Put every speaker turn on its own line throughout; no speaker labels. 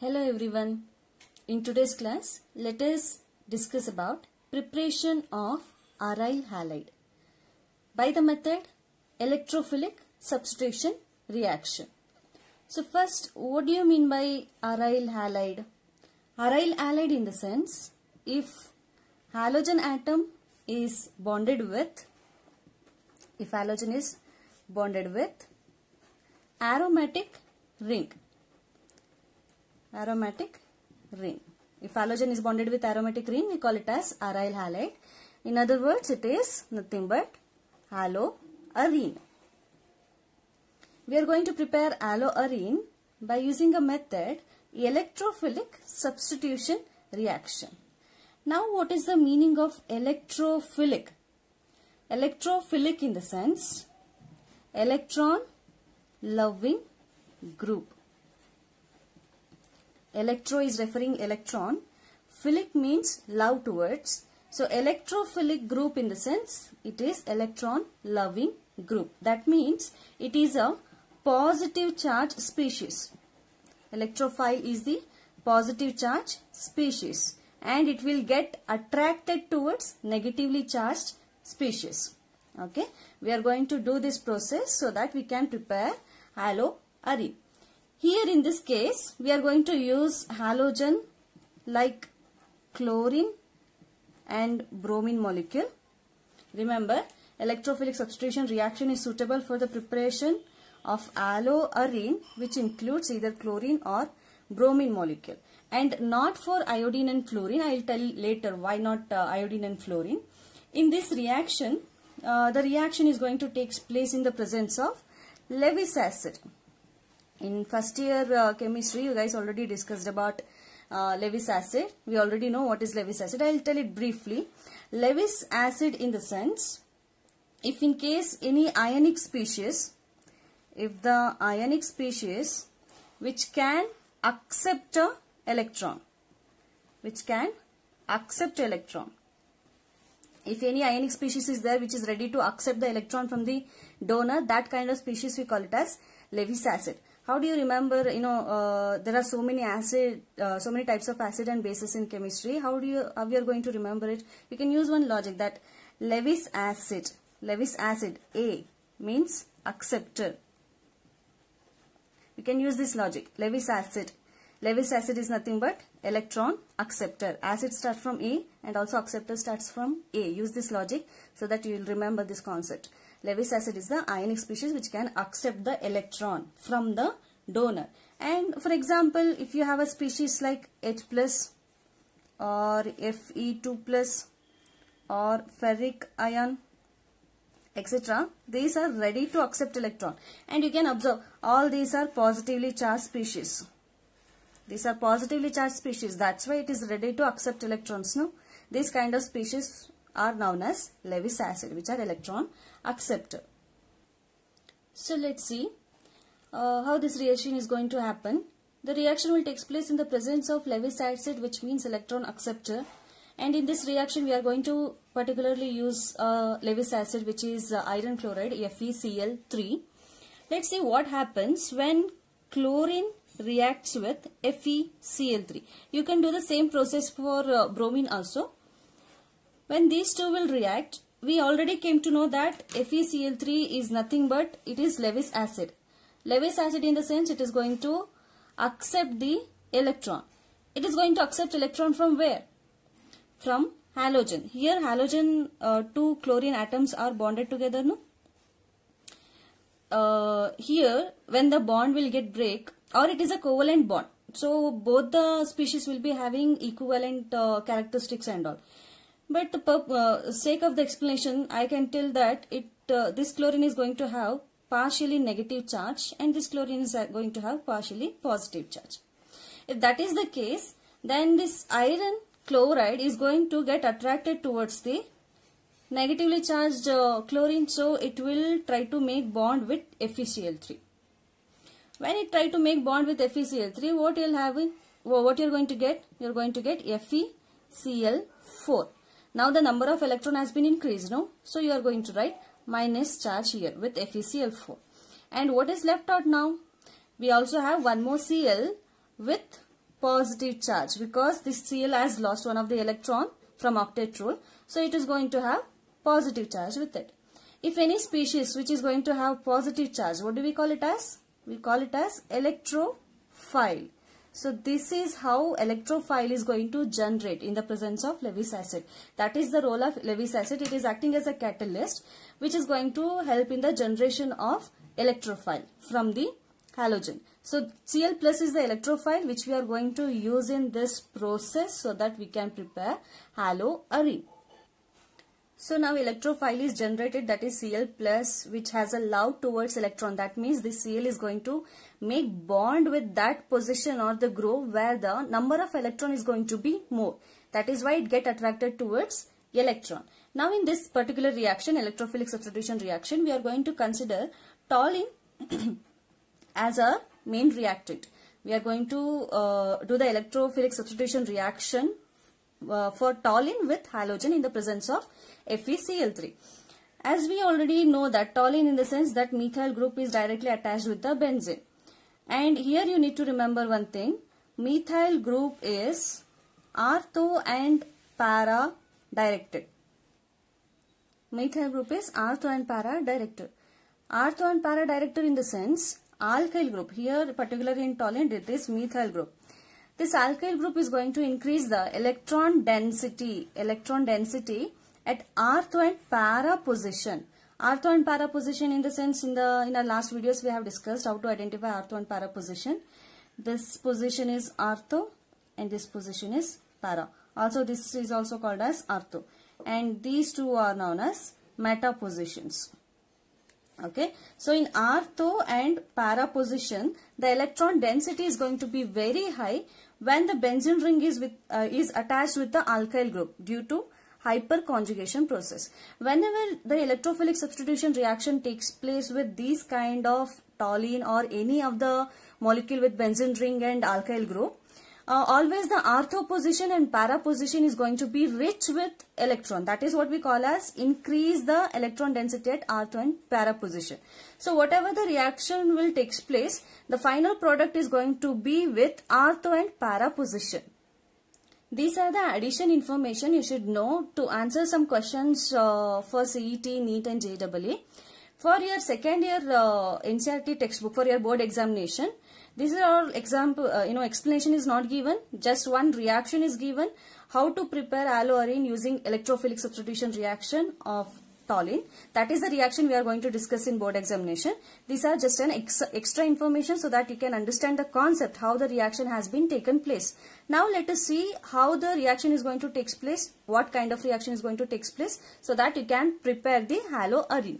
Hello everyone. In today's class, let us discuss about preparation of aryl halide by the method electrophilic substitution reaction. So first, what do you mean by aryl halide? Aryl halide in the sense, if halogen atom is bonded with, if halogen is bonded with aromatic ring aromatic ring. If halogen is bonded with aromatic ring, we call it as aryl halide. In other words, it is nothing but haloarine. We are going to prepare haloarine by using a method electrophilic substitution reaction. Now what is the meaning of electrophilic? Electrophilic in the sense electron loving group. Electro is referring electron. Philic means love towards. So electrophilic group in the sense it is electron loving group. That means it is a positive charge species. Electrophile is the positive charge species and it will get attracted towards negatively charged species. Okay. We are going to do this process so that we can prepare halo here in this case, we are going to use halogen like chlorine and bromine molecule. Remember, electrophilic substitution reaction is suitable for the preparation of alloarine which includes either chlorine or bromine molecule and not for iodine and fluorine. I will tell later why not uh, iodine and fluorine. In this reaction, uh, the reaction is going to take place in the presence of Lewis acid. In first year uh, chemistry, you guys already discussed about uh, Lewis acid. We already know what is Lewis acid. I will tell it briefly. Lewis acid in the sense, if in case any ionic species, if the ionic species which can accept a electron, which can accept electron. If any ionic species is there which is ready to accept the electron from the donor, that kind of species we call it as Lewis acid how do you remember you know uh, there are so many acid uh, so many types of acid and bases in chemistry how do you how you are going to remember it you can use one logic that Lewis acid Lewis acid A means acceptor you can use this logic Lewis acid Lewis acid is nothing but electron acceptor acid starts from A and also acceptor starts from A use this logic so that you will remember this concept Lewis acid is the ionic species which can accept the electron from the donor. And for example, if you have a species like H plus or Fe2 plus or ferric ion etc. These are ready to accept electron. And you can observe all these are positively charged species. These are positively charged species. That's why it is ready to accept electrons. No? These kind of species are known as Lewis acid which are electron acceptor. So let's see uh, how this reaction is going to happen. The reaction will take place in the presence of Lewis acid which means electron acceptor and in this reaction we are going to particularly use uh, Lewis acid which is uh, iron chloride FeCl3. Let's see what happens when chlorine reacts with FeCl3. You can do the same process for uh, bromine also. When these two will react, we already came to know that FeCl3 is nothing but it is Lewis acid. Lewis acid in the sense it is going to accept the electron. It is going to accept electron from where? From halogen. Here halogen uh, two chlorine atoms are bonded together. No? Uh, here when the bond will get break or it is a covalent bond. So both the species will be having equivalent uh, characteristics and all. But the uh, sake of the explanation, I can tell that it uh, this chlorine is going to have partially negative charge and this chlorine is uh, going to have partially positive charge. If that is the case, then this iron chloride is going to get attracted towards the negatively charged uh, chlorine so it will try to make bond with FeCl3. When it try to make bond with FeCl3, what you'll have in, what you're going to get? You're going to get FeCl4. Now the number of electron has been increased, no? So you are going to write minus charge here with FeCl4. And what is left out now? We also have one more Cl with positive charge because this Cl has lost one of the electron from octet rule. So it is going to have positive charge with it. If any species which is going to have positive charge, what do we call it as? We call it as electrophile. So this is how electrophile is going to generate in the presence of Lewis acid. That is the role of Lewis acid. It is acting as a catalyst which is going to help in the generation of electrophile from the halogen. So Cl plus is the electrophile which we are going to use in this process so that we can prepare halo So now electrophile is generated that is Cl plus which has a love towards electron. That means this Cl is going to make bond with that position or the groove where the number of electron is going to be more. That is why it get attracted towards electron. Now in this particular reaction, electrophilic substitution reaction, we are going to consider toluene as a main reactant. We are going to uh, do the electrophilic substitution reaction uh, for toluene with halogen in the presence of FeCl3. As we already know that toluene in the sense that methyl group is directly attached with the benzene. And here you need to remember one thing. Methyl group is ortho and para directed. Methyl group is ortho and para directed. Ortho and para directed in the sense alkyl group. Here particularly in tolerant it is methyl group. This alkyl group is going to increase the electron density, electron density at ortho and para position ortho and para position in the sense in the in our last videos we have discussed how to identify ortho and para position this position is ortho and this position is para also this is also called as ortho and these two are known as meta positions okay so in ortho and para position the electron density is going to be very high when the benzene ring is with uh, is attached with the alkyl group due to hyperconjugation process. Whenever the electrophilic substitution reaction takes place with these kind of toluene or any of the molecule with benzene ring and alkyl group, uh, always the ortho position and para position is going to be rich with electron. That is what we call as increase the electron density at ortho and para position. So whatever the reaction will takes place, the final product is going to be with ortho and para position. These are the addition information you should know to answer some questions uh, for CET, NEET and JEE. For your second year uh, NCRT textbook for your board examination, these are all example, uh, you know, explanation is not given, just one reaction is given, how to prepare alloarine using electrophilic substitution reaction of toluene. That is the reaction we are going to discuss in board examination. These are just an ex extra information so that you can understand the concept, how the reaction has been taken place. Now let us see how the reaction is going to take place, what kind of reaction is going to take place so that you can prepare the haloarene.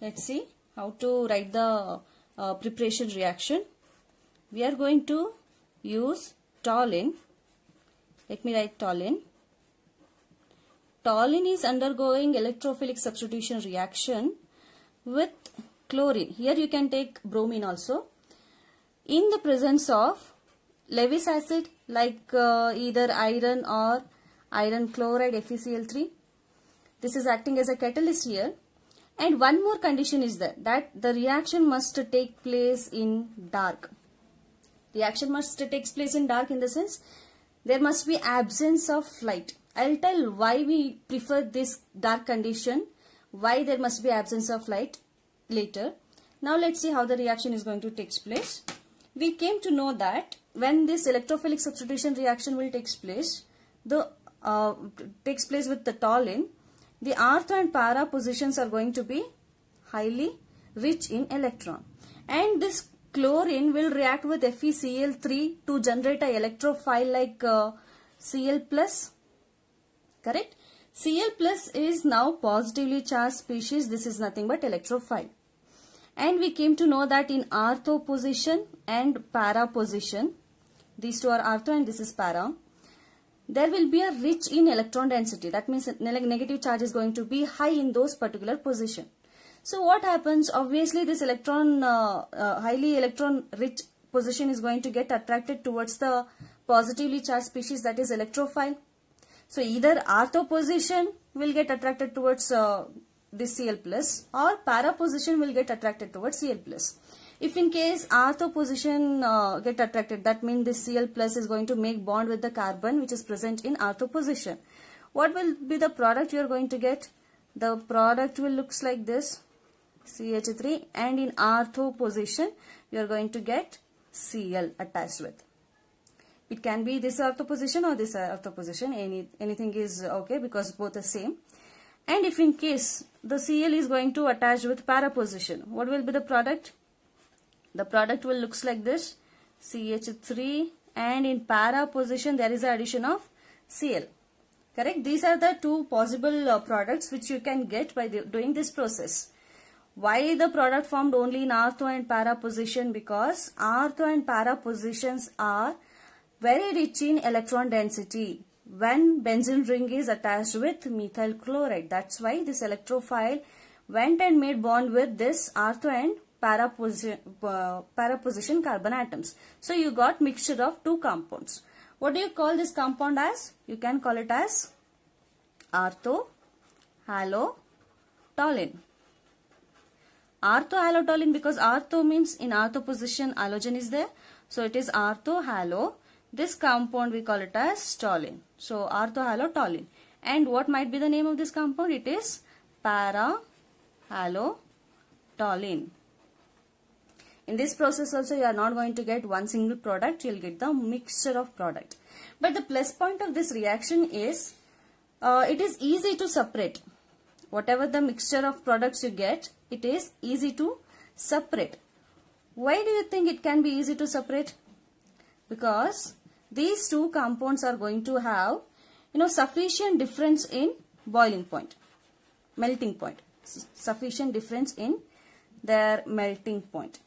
Let's see how to write the uh, preparation reaction. We are going to use toluene. Let me write toluene Toluene is undergoing electrophilic substitution reaction with chlorine. Here you can take bromine also. In the presence of Lewis acid like uh, either iron or iron chloride FeCl3. This is acting as a catalyst here. And one more condition is there that the reaction must take place in dark. Reaction must takes place in dark in the sense there must be absence of light. I'll tell why we prefer this dark condition, why there must be absence of light later. Now let's see how the reaction is going to take place. We came to know that when this electrophilic substitution reaction will take place, the uh, takes place with the toluene, the ortho and para positions are going to be highly rich in electron. And this chlorine will react with FeCl3 to generate a electrophile like uh, Cl plus Correct? Cl plus is now positively charged species. This is nothing but electrophile. And we came to know that in ortho position and para position, these two are ortho and this is para, there will be a rich in electron density. That means negative charge is going to be high in those particular position. So what happens? Obviously this electron, uh, uh, highly electron rich position is going to get attracted towards the positively charged species that is electrophile. So either ortho position will get attracted towards uh, the Cl plus or para position will get attracted towards Cl plus. If in case ortho position uh, get attracted, that means the Cl plus is going to make bond with the carbon which is present in ortho position. What will be the product you are going to get? The product will looks like this CH3 and in ortho position you are going to get Cl attached with. It can be this ortho position or this ortho position. Any, anything is okay because both are same. And if in case the CL is going to attach with para position, what will be the product? The product will looks like this. CH3 and in para position there is addition of CL. Correct? These are the two possible uh, products which you can get by the, doing this process. Why the product formed only in ortho and para position? Because ortho and para positions are very rich in electron density when benzene ring is attached with methyl chloride. That's why this electrophile went and made bond with this ortho and paraposition, uh, paraposition carbon atoms. So you got mixture of two compounds. What do you call this compound as? You can call it as ortho halotolin. Ortho halotolin because ortho means in ortho position halogen is there. So it is ortho halotolin this compound we call it as toluene. So orthohalotoluene. And what might be the name of this compound? It is is parahalotoluene. In this process also you are not going to get one single product, you will get the mixture of product. But the plus point of this reaction is uh, it is easy to separate. Whatever the mixture of products you get, it is easy to separate. Why do you think it can be easy to separate? because these two compounds are going to have you know sufficient difference in boiling point melting point sufficient difference in their melting point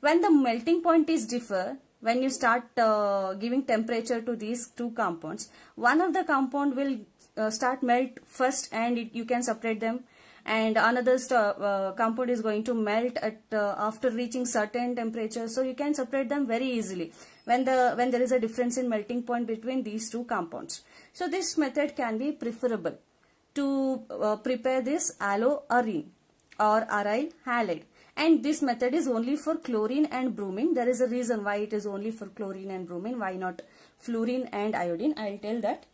when the melting point is differ when you start uh, giving temperature to these two compounds one of the compound will uh, start melt first and it, you can separate them and another uh, compound is going to melt at uh, after reaching certain temperature so you can separate them very easily when, the, when there is a difference in melting point between these two compounds. So this method can be preferable to uh, prepare this alloarine or aryl halide. And this method is only for chlorine and bromine. There is a reason why it is only for chlorine and bromine. Why not fluorine and iodine? I will tell that.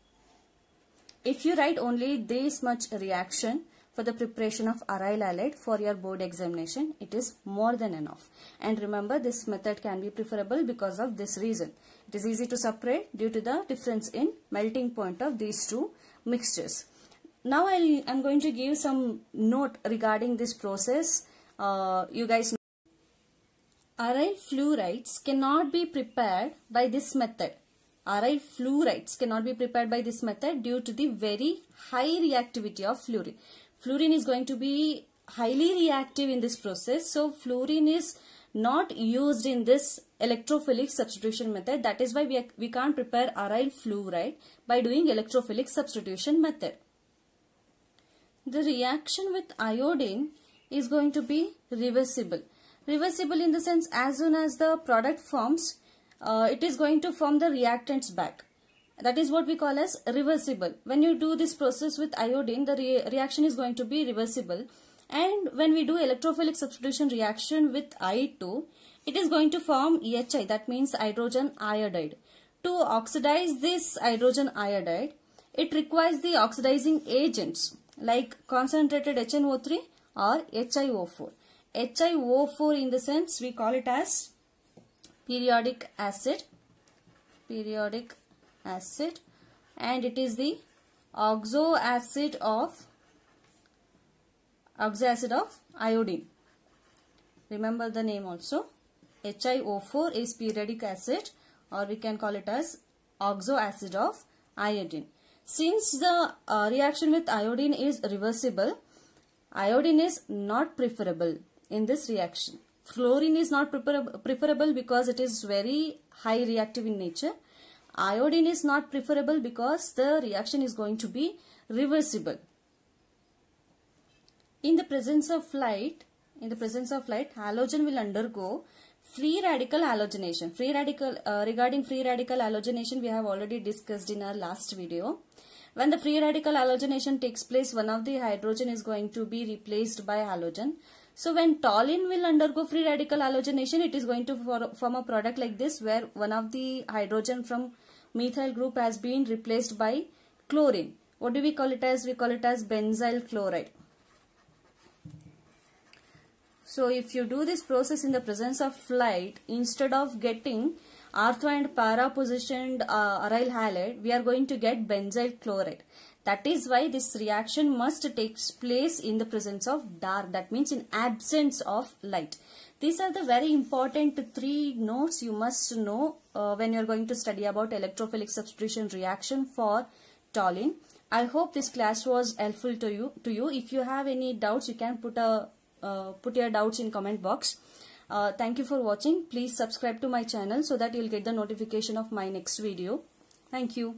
If you write only this much reaction, for the preparation of aryl halide for your board examination, it is more than enough. And remember, this method can be preferable because of this reason. It is easy to separate due to the difference in melting point of these two mixtures. Now I am going to give some note regarding this process. Uh, you guys know. Aryl fluorides cannot be prepared by this method. Aryl fluorides cannot be prepared by this method due to the very high reactivity of fluorine fluorine is going to be highly reactive in this process. So fluorine is not used in this electrophilic substitution method. That is why we, are, we can't prepare aryl fluoride by doing electrophilic substitution method. The reaction with iodine is going to be reversible. Reversible in the sense as soon as the product forms, uh, it is going to form the reactants back. That is what we call as reversible. When you do this process with iodine, the re reaction is going to be reversible. And when we do electrophilic substitution reaction with I2, it is going to form EHI, that means hydrogen iodide. To oxidize this hydrogen iodide, it requires the oxidizing agents like concentrated HNO3 or HiO4. HiO4 in the sense we call it as periodic acid, periodic acid and it is the oxo acid of oxo acid of iodine. Remember the name also. HiO4 is periodic acid or we can call it as oxo acid of iodine. Since the uh, reaction with iodine is reversible, iodine is not preferable in this reaction. Fluorine is not preferable because it is very high reactive in nature Iodine is not preferable because the reaction is going to be reversible. In the presence of light, in the presence of light, halogen will undergo free radical halogenation. Free radical uh, regarding free radical halogenation, we have already discussed in our last video. When the free radical halogenation takes place, one of the hydrogen is going to be replaced by halogen. So when toluene will undergo free radical halogenation, it is going to form a product like this where one of the hydrogen from methyl group has been replaced by chlorine. What do we call it as? We call it as benzyl chloride. So if you do this process in the presence of light, instead of getting ortho and para positioned uh, aryl halide, we are going to get benzyl chloride. That is why this reaction must takes place in the presence of dark. That means in absence of light. These are the very important three notes you must know uh, when you are going to study about electrophilic substitution reaction for toluene. I hope this class was helpful to you. To you, if you have any doubts, you can put a uh, put your doubts in comment box. Uh, thank you for watching. Please subscribe to my channel so that you'll get the notification of my next video. Thank you.